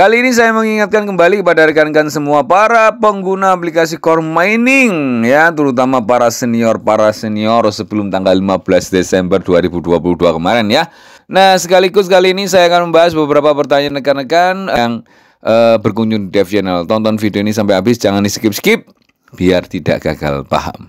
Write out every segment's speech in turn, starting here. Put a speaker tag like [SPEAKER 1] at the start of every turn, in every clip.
[SPEAKER 1] Kali ini saya mengingatkan kembali kepada rekan-rekan semua para pengguna aplikasi Core Mining ya, terutama para senior, para senior sebelum tanggal 15 Desember 2022 kemarin ya. Nah, sekaligus kali ini saya akan membahas beberapa pertanyaan rekan-rekan yang uh, berkunjung di Dev Channel. Tonton video ini sampai habis, jangan di skip-skip biar tidak gagal paham.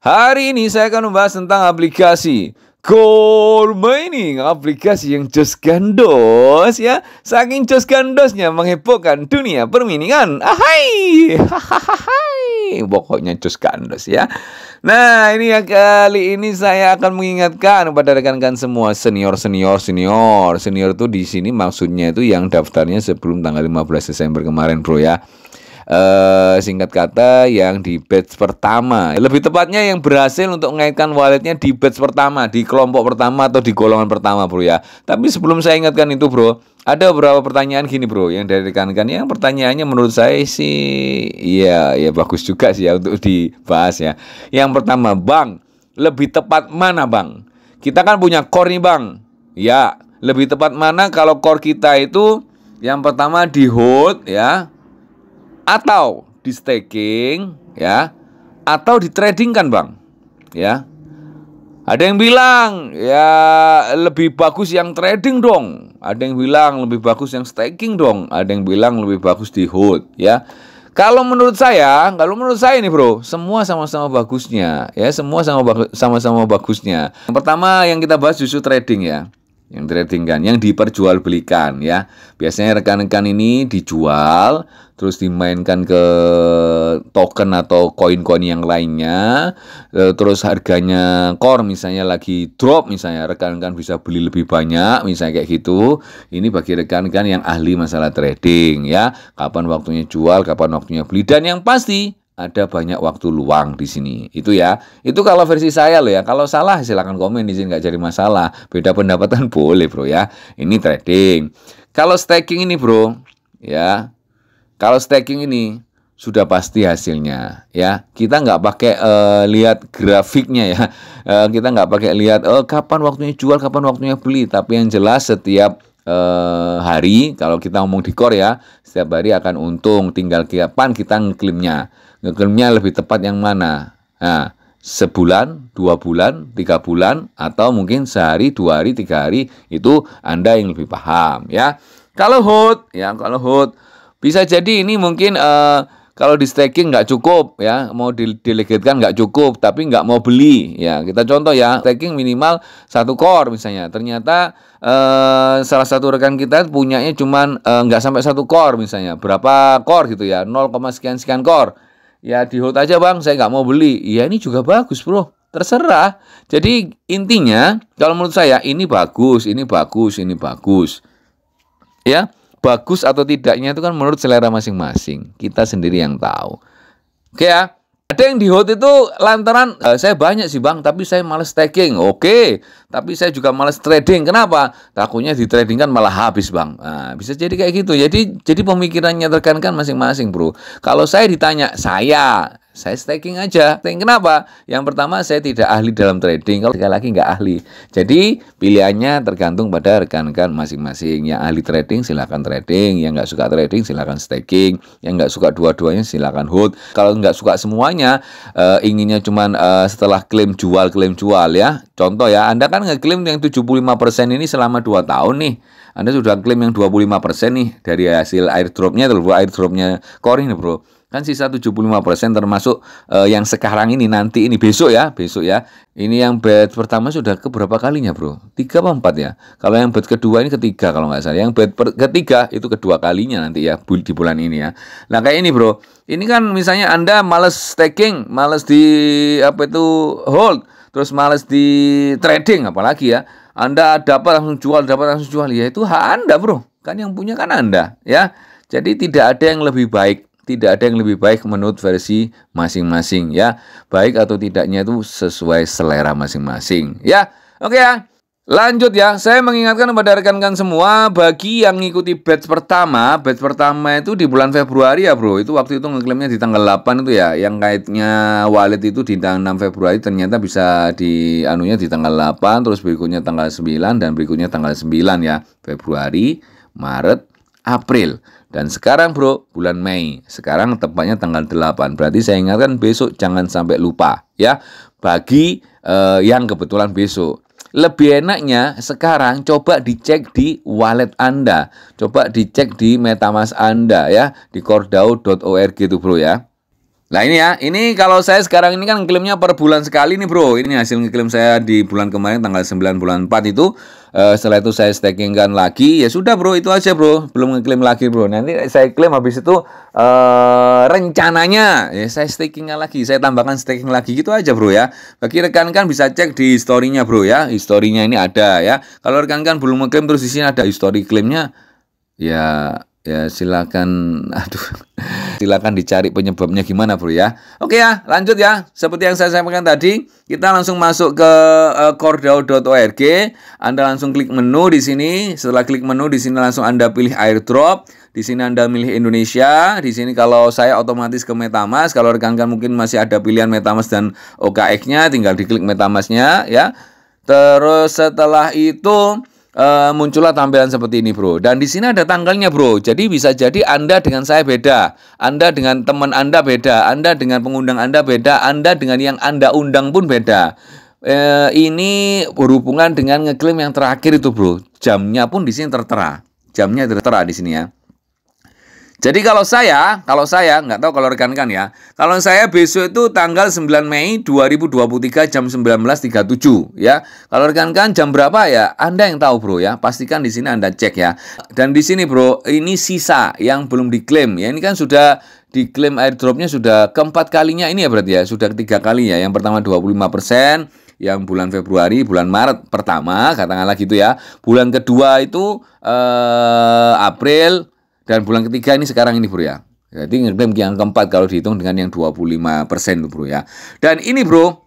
[SPEAKER 1] Hari ini saya akan membahas tentang aplikasi Core Mining, aplikasi yang jos gandos ya. Saking jos gandosnya menghebohkan dunia perminingan. Ahai, hahahai. Pokoknya jos gandos ya. Nah ini ya kali ini saya akan mengingatkan kepada rekan-rekan semua senior senior senior senior tuh di sini maksudnya itu yang daftarnya sebelum tanggal 15 Desember kemarin bro ya eh, singkat kata yang di batch pertama. Lebih tepatnya yang berhasil untuk mengaitkan walletnya di batch pertama, di kelompok pertama atau di golongan pertama, Bro ya. Tapi sebelum saya ingatkan itu, Bro, ada beberapa pertanyaan gini, Bro, yang dari rekan-rekan yang pertanyaannya menurut saya sih ya, ya bagus juga sih ya untuk dibahas ya. Yang pertama, Bang, lebih tepat mana, Bang? Kita kan punya core nih, Bang. Ya, lebih tepat mana kalau core kita itu yang pertama di hold ya atau di staking ya atau di trading kan bang ya ada yang bilang ya lebih bagus yang trading dong ada yang bilang lebih bagus yang staking dong ada yang bilang lebih bagus di hold ya kalau menurut saya, kalau menurut saya nih bro, semua sama-sama bagusnya, ya semua sama sama-sama bagusnya. Yang pertama yang kita bahas justru trading ya, yang trading kan, yang diperjualbelikan ya. Biasanya rekan-rekan ini dijual, terus dimainkan ke token atau koin-koin yang lainnya eh, terus harganya core misalnya lagi drop misalnya rekan-rekan bisa beli lebih banyak misalnya kayak gitu ini bagi rekan-rekan yang ahli masalah trading ya kapan waktunya jual kapan waktunya beli dan yang pasti ada banyak waktu luang di sini. Itu ya. Itu kalau versi saya loh ya. Kalau salah silahkan komen di sini nggak jadi masalah. Beda pendapatan boleh bro ya. Ini trading. Kalau staking ini bro, ya kalau staking ini sudah pasti hasilnya ya kita nggak pakai uh, lihat grafiknya ya uh, kita nggak pakai lihat uh, kapan waktunya jual kapan waktunya beli tapi yang jelas setiap uh, hari kalau kita ngomong di core ya setiap hari akan untung tinggal kapan kita ngeklaimnya ngeklaimnya lebih tepat yang mana nah sebulan dua bulan tiga bulan atau mungkin sehari dua hari tiga hari itu anda yang lebih paham ya kalau hot ya kalau hot bisa jadi ini mungkin uh, kalau di staking nggak cukup ya mau delegitkan nggak cukup tapi nggak mau beli ya kita contoh ya staking minimal satu core misalnya ternyata eh, salah satu rekan kita punyanya cuman eh, nggak sampai satu core misalnya berapa core gitu ya 0, sekian sekian core ya di hold aja bang saya nggak mau beli ya ini juga bagus bro terserah jadi intinya kalau menurut saya ini bagus ini bagus ini bagus ya bagus atau tidaknya itu kan menurut selera masing-masing. Kita sendiri yang tahu. Oke ya. Ada yang di hot itu lantaran eh, saya banyak sih bang, tapi saya males staking. Oke, tapi saya juga males trading. Kenapa? Takutnya di trading kan malah habis bang. Nah, bisa jadi kayak gitu. Jadi jadi pemikirannya tergantung masing-masing bro. Kalau saya ditanya saya saya staking aja. Staking kenapa? Yang pertama saya tidak ahli dalam trading. Kalau sekali lagi nggak ahli. Jadi pilihannya tergantung pada rekan-rekan masing-masing. Yang ahli trading silahkan trading. Yang nggak suka trading silahkan staking. Yang nggak suka dua-duanya silahkan hold. Kalau nggak suka semuanya, uh, inginnya cuman uh, setelah klaim jual klaim jual ya. Contoh ya, Anda kan ngeklaim yang 75% ini selama 2 tahun nih. Anda sudah klaim yang 25% nih dari hasil airdropnya, terus airdropnya koring nih bro. Kan sisa 75% termasuk uh, yang sekarang ini nanti ini besok ya, besok ya. Ini yang bed pertama sudah ke berapa kalinya, Bro? tiga apa empat ya? Kalau yang bed kedua ini ketiga kalau nggak salah. Yang bed ketiga itu kedua kalinya nanti ya di bulan ini ya. Nah, kayak ini, Bro. Ini kan misalnya Anda males staking, males di apa itu hold, terus males di trading apalagi ya. Anda dapat langsung jual, dapat langsung jual ya itu hak Anda, Bro. Kan yang punya kan Anda ya. Jadi tidak ada yang lebih baik tidak ada yang lebih baik menurut versi masing-masing ya. Baik atau tidaknya itu sesuai selera masing-masing ya. Oke ya. Lanjut ya, saya mengingatkan kepada rekan-rekan semua bagi yang mengikuti batch pertama, batch pertama itu di bulan Februari ya bro, itu waktu itu ngeklaimnya di tanggal 8 itu ya, yang kaitnya wallet itu di tanggal 6 Februari ternyata bisa di anunya di tanggal 8, terus berikutnya tanggal 9 dan berikutnya tanggal 9 ya, Februari, Maret, April. Dan sekarang bro, bulan Mei. Sekarang tepatnya tanggal 8. Berarti saya ingatkan besok jangan sampai lupa ya. Bagi uh, yang kebetulan besok. Lebih enaknya sekarang coba dicek di wallet Anda. Coba dicek di Metamask Anda ya. Di cordao.org itu bro ya. Nah ini ya, ini kalau saya sekarang ini kan klaimnya per bulan sekali nih bro. Ini hasil ngeklaim saya di bulan kemarin tanggal 9 bulan 4 itu. Uh, setelah itu saya stakingkan lagi. Ya sudah bro, itu aja bro. Belum ngeklaim lagi bro. Nanti saya klaim habis itu uh, rencananya ya saya stakingkan lagi. Saya tambahkan staking lagi gitu aja bro ya. Bagi rekan-rekan bisa cek di historinya bro ya. Historinya ini ada ya. Kalau rekan-rekan belum ngeklaim terus di sini ada histori klaimnya. Ya ya silakan aduh silakan dicari penyebabnya gimana bro ya oke ya lanjut ya seperti yang saya sampaikan tadi kita langsung masuk ke uh, eh, cordao.org anda langsung klik menu di sini setelah klik menu di sini langsung anda pilih airdrop di sini anda milih Indonesia di sini kalau saya otomatis ke MetaMask kalau rekan-rekan mungkin masih ada pilihan MetaMask dan OKX-nya tinggal diklik MetaMask-nya ya terus setelah itu Uh, muncullah tampilan seperti ini bro dan di sini ada tanggalnya bro jadi bisa jadi anda dengan saya beda anda dengan teman anda beda anda dengan pengundang anda beda anda dengan yang anda undang pun beda uh, ini berhubungan dengan ngeklaim yang terakhir itu bro jamnya pun di sini tertera jamnya tertera di sini ya jadi kalau saya, kalau saya nggak tahu kalau rekan-rekan ya. Kalau saya besok itu tanggal 9 Mei 2023 jam 19.37 ya. Kalau rekan-rekan jam berapa ya? Anda yang tahu bro ya. Pastikan di sini Anda cek ya. Dan di sini bro, ini sisa yang belum diklaim ya. Ini kan sudah diklaim airdropnya sudah keempat kalinya ini ya berarti ya. Sudah ketiga kali ya. Yang pertama 25%, yang bulan Februari, bulan Maret pertama katakanlah gitu ya. Bulan kedua itu eh, April dan bulan ketiga ini sekarang ini bro ya. Jadi ngeklaim yang keempat kalau dihitung dengan yang 25% tuh bro ya. Dan ini bro,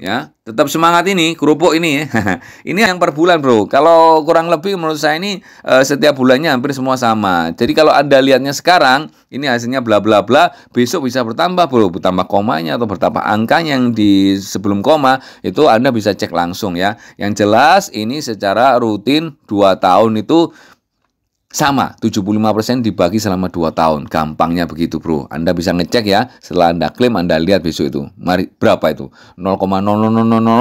[SPEAKER 1] ya tetap semangat ini kerupuk ini ya. ini yang per bulan bro kalau kurang lebih menurut saya ini eh, setiap bulannya hampir semua sama jadi kalau anda lihatnya sekarang ini hasilnya bla bla bla besok bisa bertambah bro bertambah komanya atau bertambah angka yang di sebelum koma itu anda bisa cek langsung ya yang jelas ini secara rutin 2 tahun itu sama, 75% dibagi selama 2 tahun. Gampangnya begitu, bro. Anda bisa ngecek ya, setelah Anda klaim, Anda lihat besok itu. Mari, berapa itu? 0,0000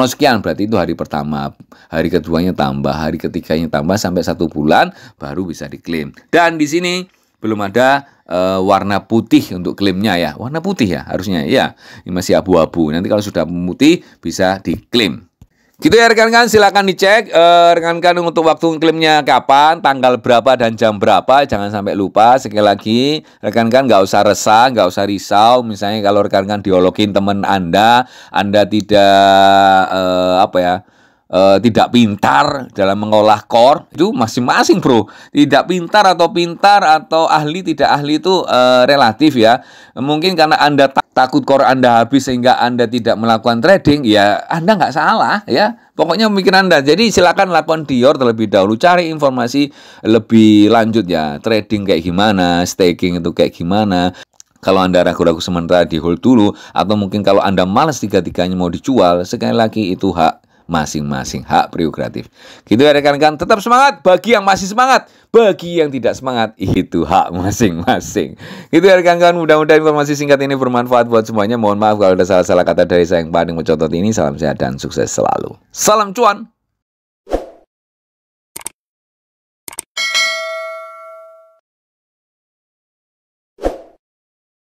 [SPEAKER 1] sekian, berarti itu hari pertama. Hari keduanya tambah, hari ketiganya tambah, sampai satu bulan baru bisa diklaim. Dan di sini belum ada uh, warna putih untuk klaimnya ya. Warna putih ya harusnya, ya. Ini masih abu-abu. Nanti kalau sudah putih, bisa diklaim. Gitu ya rekan-rekan, silahkan dicek eh, rekan-rekan uh, untuk waktu klaimnya kapan, tanggal berapa dan jam berapa, jangan sampai lupa. Sekali lagi, rekan-rekan gak usah resah, Gak usah risau. Misalnya kalau rekan-rekan diologin teman Anda, Anda tidak uh, apa ya? e, tidak pintar dalam mengolah core itu masing-masing bro tidak pintar atau pintar atau ahli tidak ahli itu e, relatif ya mungkin karena anda ta takut core anda habis sehingga anda tidak melakukan trading ya anda nggak salah ya pokoknya mungkin anda jadi silakan lakukan Dior terlebih dahulu cari informasi lebih lanjut ya trading kayak gimana staking itu kayak gimana kalau Anda ragu-ragu sementara di hold dulu atau mungkin kalau Anda males tiga-tiganya mau dijual, sekali lagi itu hak masing-masing hak prerogatif. Gitu ya rekan-rekan, tetap semangat bagi yang masih semangat, bagi yang tidak semangat itu hak masing-masing. Gitu ya rekan-rekan, mudah-mudahan informasi singkat ini bermanfaat buat semuanya. Mohon maaf kalau ada salah-salah kata dari saya yang paling mencontoh ini. Salam sehat dan sukses selalu. Salam cuan.